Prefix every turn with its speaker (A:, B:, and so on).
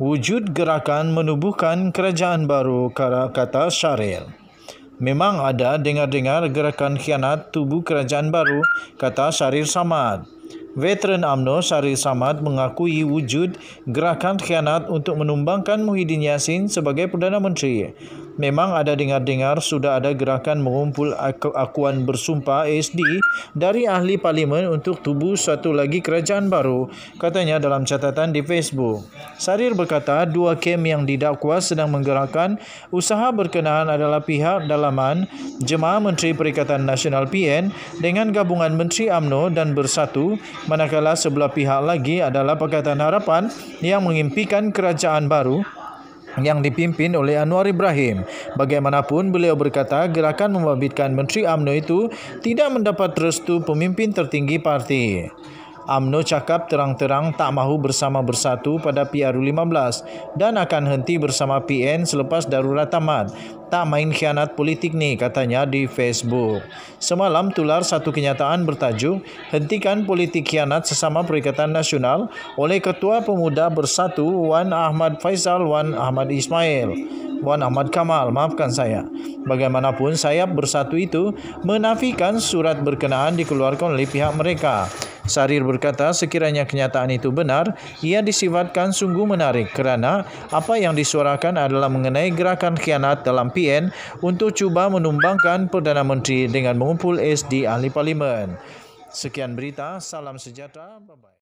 A: wujud gerakan menubuhkan kerajaan baru kata Syaril. Memang ada dengar-dengar gerakan khianat tubuh kerajaan baru kata Syaril Samad. Veteran Amno Syaril Samad mengakui wujud gerakan khianat untuk menumbangkan Muhyiddin Yassin sebagai Perdana Menteri. Memang ada dengar-dengar sudah ada gerakan mengumpul akuan bersumpah ASD dari ahli parlimen untuk tubuh satu lagi kerajaan baru, katanya dalam catatan di Facebook. Sarir berkata dua kem yang didakwa sedang menggerakkan usaha berkenaan adalah pihak dalaman Jemaah Menteri Perikatan Nasional PN dengan gabungan Menteri AMNO dan Bersatu, manakala sebelah pihak lagi adalah Pakatan Harapan yang mengimpikan kerajaan baru yang dipimpin oleh Anwar Ibrahim. Bagaimanapun beliau berkata gerakan membabitkan Menteri Amno itu tidak mendapat restu pemimpin tertinggi parti. UMNO cakap terang-terang tak mahu bersama bersatu pada PRU15 dan akan henti bersama PN selepas darurat tamat. Tak main khianat politik ni katanya di Facebook. Semalam tular satu kenyataan bertajuk Hentikan Politik Khianat Sesama Perikatan Nasional oleh Ketua Pemuda Bersatu Wan Ahmad Faisal Wan Ahmad Ismail. Wan Ahmad Kamal, maafkan saya. Bagaimanapun sayap bersatu itu menafikan surat berkenaan dikeluarkan oleh pihak mereka. Sarir berkata sekiranya kenyataan itu benar, ia disifatkan sungguh menarik kerana apa yang disuarakan adalah mengenai gerakan khianat dalam PN untuk cuba menumbangkan Perdana Menteri dengan mengumpul SD ahli parlimen. Sekian berita, salam sejahtera. Bye-bye.